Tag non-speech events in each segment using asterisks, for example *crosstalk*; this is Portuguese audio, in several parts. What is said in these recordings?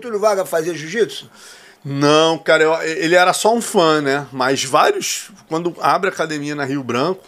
Getúlio Vargas fazia jiu-jitsu? Não, cara, eu, ele era só um fã, né? Mas vários, quando abre a academia na Rio Branco,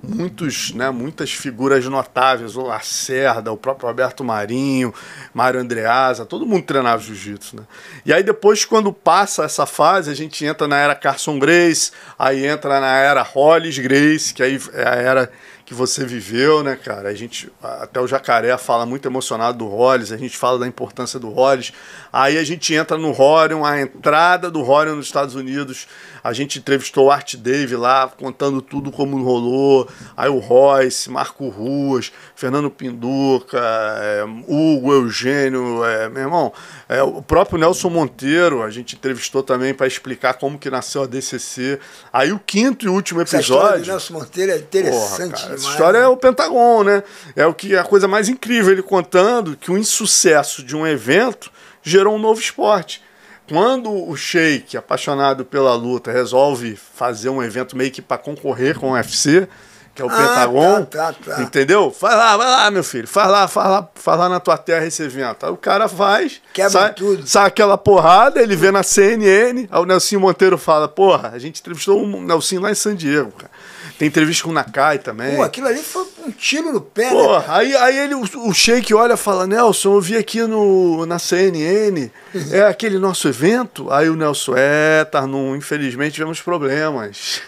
muitos, né, muitas figuras notáveis, o Lacerda, o próprio Alberto Marinho, Mário Andreasa, todo mundo treinava jiu-jitsu, né? E aí depois, quando passa essa fase, a gente entra na era Carson Grace, aí entra na era Hollis Grace, que aí é a era que você viveu, né, cara? A gente, até o Jacaré fala muito emocionado do Hollis, a gente fala da importância do Hollis. Aí a gente entra no Horion, a entrada do Horion nos Estados Unidos. A gente entrevistou o Art Dave lá, contando tudo como rolou. Aí o Royce, Marco Ruas, Fernando Pinduca, é, Hugo, Eugênio, é, meu irmão, é, o próprio Nelson Monteiro, a gente entrevistou também para explicar como que nasceu a DCC. Aí o quinto e último episódio. Essa Nelson Monteiro é interessante. Porra, cara, essa história é o Pentagon, né? É o que é a coisa mais incrível ele contando que o insucesso de um evento gerou um novo esporte. Quando o Sheik, apaixonado pela luta, resolve fazer um evento meio que para concorrer com o UFC, que é o ah, Pentagon, tá, tá, tá. entendeu? Vai lá, vai lá, meu filho, faz lá, faz lá, faz lá na tua terra esse evento. Aí o cara faz, Quebra sai, tudo. sai aquela porrada, ele vê na CNN, aí o Nelson Monteiro fala, porra, a gente entrevistou o Nelson lá em San Diego, cara. Tem entrevista com o Nakai também. Pô, aquilo ali foi um tiro no pé, né, Pô, né? aí, aí ele, o, o Sheik olha e fala, Nelson, eu vi aqui no, na CNN, é aquele nosso evento? Aí o Nelson, é, Tarnum, infelizmente tivemos problemas.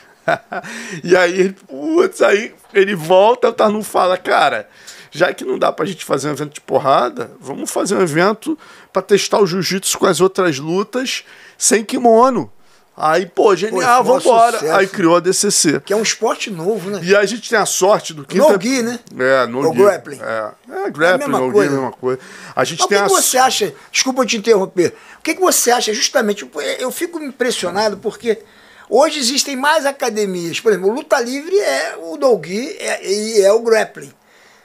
*laughs* e aí, putz, aí ele volta, o Tarnum fala, cara, já que não dá pra gente fazer um evento de porrada, vamos fazer um evento para testar o jiu-jitsu com as outras lutas sem kimono. Aí, pô, genial, vamos é vambora. Aí criou a DCC. Que é um esporte novo, né? E a gente tem a sorte do que. No é- Gui, né? É, no gi No grappling. É, é grappling, é a no é coisa. Gui, a mesma coisa. A gente Mas tem o que, a... que você acha, desculpa eu te interromper, o que, que você acha justamente? Eu fico impressionado porque hoje existem mais academias. Por exemplo, o Luta Livre é o No Gui é, e é o grappling.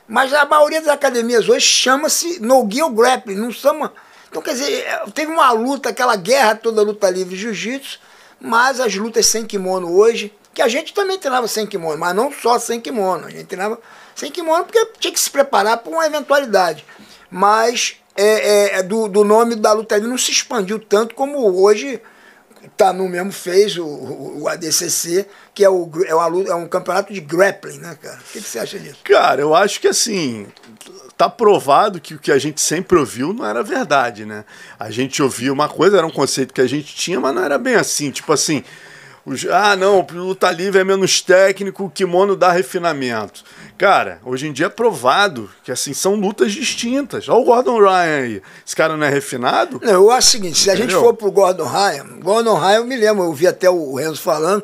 Mas a maioria das academias hoje chama-se No Gui ou grappling, não chama. Então, quer dizer, teve uma luta, aquela guerra toda, luta livre jiu-jitsu mas as lutas sem kimono hoje, que a gente também treinava sem kimono, mas não só sem kimono. A gente treinava sem kimono porque tinha que se preparar para uma eventualidade. Mas é, é, é, do, do nome da luta ali não se expandiu tanto como hoje tá no mesmo fez o, o, ADCC, que é, o, é, uma é um campeonato de grappling, né, cara? O que, que você acha disso? Cara, eu acho que assim, tá provado que o que a gente sempre ouviu não era verdade, né? A gente ouvia uma coisa, era um conceito que a gente tinha, mas não era bem assim. Tipo assim, os, ah, não, o luta livre é menos técnico, o kimono dá refinamento. Cara, hoje em dia é provado que assim são lutas distintas. Olha o Gordon Ryan aí. Esse cara não é refinado? Não, eu acho o seguinte: se a Entendeu? gente for pro Gordon Ryan, Gordon Ryan, eu me lembro, eu vi até o Renzo falando,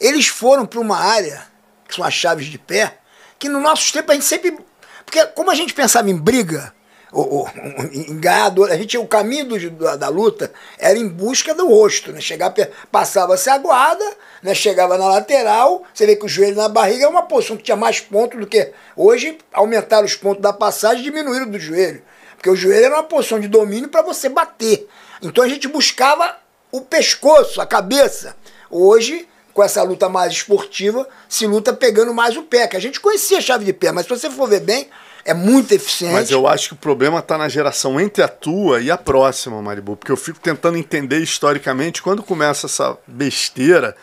eles foram para uma área, que são as chaves de pé, que no nosso tempo a gente sempre. Porque como a gente pensava em briga, o, o, em A gente, o caminho do, da, da, luta era em busca do rosto, né? chegava passava-se a guarda, né? chegava na lateral, você vê que o joelho na barriga é uma posição que tinha mais pontos do que. Hoje, aumentaram os pontos da passagem diminuíram do joelho. Porque o joelho era uma posição de domínio para você bater. Então a gente buscava o pescoço, a cabeça. Hoje com essa luta mais esportiva, se luta pegando mais o pé, que a gente conhecia a chave de pé, mas se você for ver bem, é muito eficiente. Mas eu acho que o problema está na geração entre a tua e a próxima, Maribu, porque eu fico tentando entender historicamente quando começa essa besteira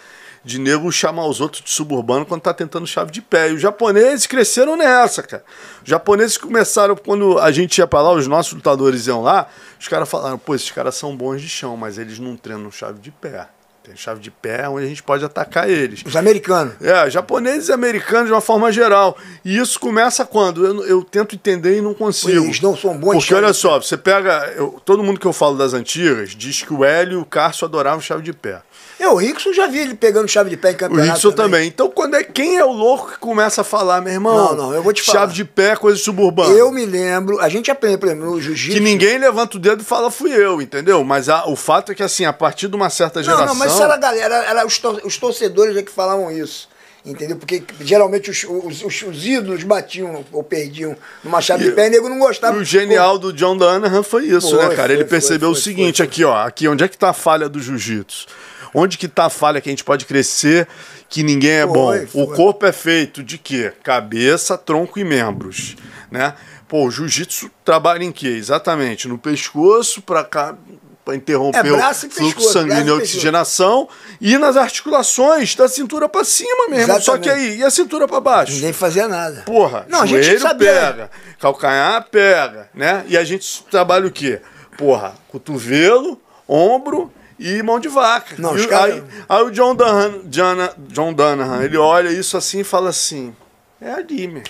de nego chamar os outros de suburbano quando tá tentando chave de pé. E os japoneses cresceram nessa, cara. Os japoneses começaram, quando a gente ia pra lá, os nossos lutadores iam lá, os caras falaram, pô, esses caras são bons de chão, mas eles não treinam chave de pé. Tem chave de pé onde a gente pode atacar eles. Os americanos. É, japoneses e americanos de uma forma geral. E isso começa quando? Eu, eu tento entender e não consigo. Eles não são bons Porque olha só, você pega. Eu, todo mundo que eu falo das antigas diz que o Hélio e o Carso adoravam chave de pé. Eu, o Rickson já vi ele pegando chave de pé em campeonato. O Rickson também. também. Então, quando é, quem é o louco que começa a falar, meu irmão? Não, não, eu vou te falar. Chave de pé, coisa suburbana. Eu me lembro, a gente aprende, por exemplo, no jiu-jitsu. Que ninguém levanta o dedo e fala, fui eu, entendeu? Mas a, o fato é que, assim, a partir de uma certa geração. Não, não, mas essa era a galera, era os, tor os torcedores é que falavam isso entendeu? Porque geralmente os, os, os, ídolos batiam ou perdiam numa chave e, de pé e nego não gostava. E o genial do John Donahan foi isso, né, foi, né, cara? Foi, ele percebeu foi, o seguinte, aqui, ó, aqui, onde é que tá a falha do jiu-jitsu? Onde que tá a falha que a gente pode crescer, que ninguém é bom? O corpo é feito de quê? Cabeça, tronco e membros, né? Pô, o jiu-jitsu trabalha em quê? Exatamente, no pescoço, pra cá, para interromper é o fluxo sanguíneo e oxigenação, e nas articulações, da cintura para cima mesmo. Exatamente. Só que aí, e a cintura para baixo? Ninguém fazia nada. Porra, não, joelho a gente sabia. pega, calcanhar pega, né? E a gente trabalha o quê? Porra, cotovelo, ombro e mão de vaca. Não, e, cara... aí, aí, o John Dunahan, Diana, John Dunahan, ele olha isso assim e fala assim, é ali, meu.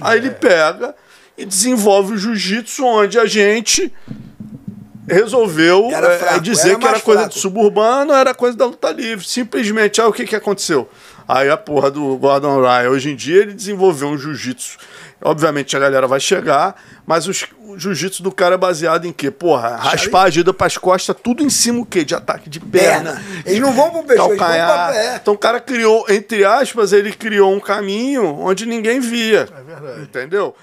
Aí é. ele pega e desenvolve o jiu-jitsu onde a gente resolveu é, fraco, dizer era que era coisa fraco. suburbano, era coisa da luta livre. Simplesmente, aí ah, o que, que aconteceu? Aí a porra do Gordon Ryan, hoje em dia, ele desenvolveu um jiu-jitsu. Obviamente a galera vai chegar, mas os, o jiu-jitsu do cara é baseado em quê? Porra, raspar a para pras costas, tudo em cima o quê? De ataque de perna. perna. Eles não vão pro pescoço, eles vão pra pé. Então o cara criou, entre aspas, ele criou um caminho onde ninguém via. É verdade. Entendeu?